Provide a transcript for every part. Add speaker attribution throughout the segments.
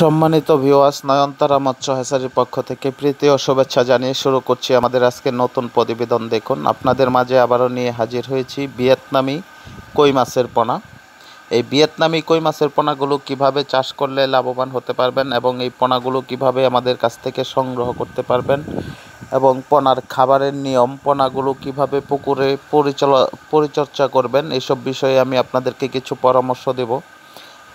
Speaker 1: সম্মানিত ভিওয়াস নয়নতারা মৎস্য হেসারির পক্ষ থেকে প্রীতি ও শুভেচ্ছা জানিয়ে শুরু করছি আমাদের আজকে নতুন প্রতিবেদন দেখুন আপনাদের মাঝে আবারও নিয়ে হাজির হয়েছি ভিয়েতনামি কই মাছের পোনা এই ভিয়েতনামি কই মাছের পোনাগুলো কিভাবে চাষ করলে লাভবান হতে পারবেন এবং এই পোনাগুলো কিভাবে আমাদের কাছ থেকে সংগ্রহ করতে পারবেন এবং পোনার খাবারের নিয়ম পোনাগুলো কিভাবে পুকুরে পরিচলা পরিচর্যা করবেন এসব বিষয়ে আমি আপনাদেরকে কিছু পরামর্শ দেবো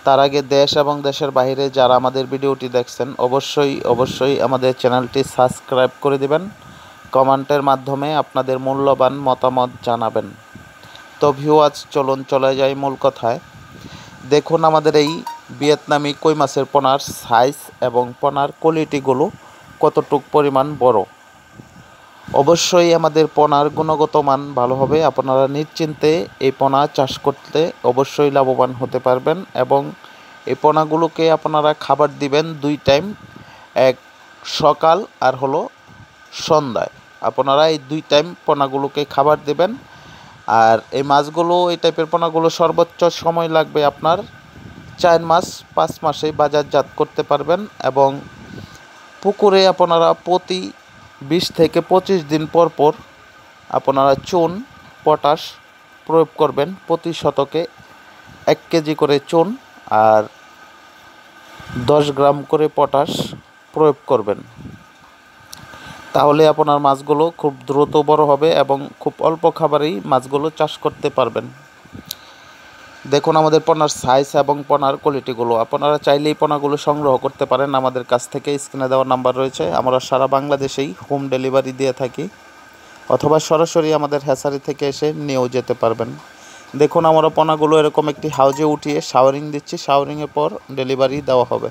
Speaker 1: তার আগে দেশ এবং দেশের বাইরে যারা আমাদের ভিডিওটি দেখছেন অবশ্যই অবশ্যই আমাদের চ্যানেলটি সাবস্ক্রাইব করে দিবেন কমেন্টের মাধ্যমে আপনাদের মূল্যবান মতামত জানাবেন তো ভিউয়াজ চলুন চলে যাই মূল কথায় দেখুন আমাদের এই ভিয়েতনামি কই মাছের পোনার সাইজ এবং পোনার কোয়ালিটিগুলো কতটুক পরিমাণ বড় অবশ্যই আমাদের পনার গুণগত মান ভালো হবে আপনারা নিশ্চিন্তে এই পনা চাষ করতে অবশ্যই লাভবান হতে পারবেন এবং এই পোনাগুলোকে আপনারা খাবার দিবেন দুই টাইম এক সকাল আর হলো সন্ধ্যায় আপনারা এই দুই টাইম পোনাগুলোকে খাবার দেবেন আর এই মাছগুলো এই টাইপের পোনাগুলো সর্বোচ্চ সময় লাগবে আপনার চার মাস পাঁচ মাসে বাজারজাত করতে পারবেন এবং পুকুরে আপনারা প্রতি বিশ থেকে পঁচিশ দিন পর পর আপনারা চুন পটাশ প্রয়োগ করবেন প্রতি শতকে এক কেজি করে চুন আর দশ গ্রাম করে পটাশ প্রয়োগ করবেন তাহলে আপনার মাছগুলো খুব দ্রুত বড় হবে এবং খুব অল্প খাবারেই মাছগুলো চাষ করতে পারবেন দেখুন আমাদের পনার সাইজ এবং পনার কোয়ালিটিগুলো আপনারা চাইলেই পণাগুলো সংগ্রহ করতে পারেন আমাদের কাছ থেকে স্ক্রিনে দেওয়ার নাম্বার রয়েছে আমরা সারা বাংলাদেশেই হোম ডেলিভারি দিয়ে থাকি অথবা সরাসরি আমাদের হ্যাসারি থেকে এসে নিয়েও যেতে পারবেন দেখুন আমরা পণাগুলো এরকম একটি হাউজে উঠিয়ে শাওয়ারিং দিচ্ছি শাওয়ারিংয়ের পর ডেলিভারি দেওয়া হবে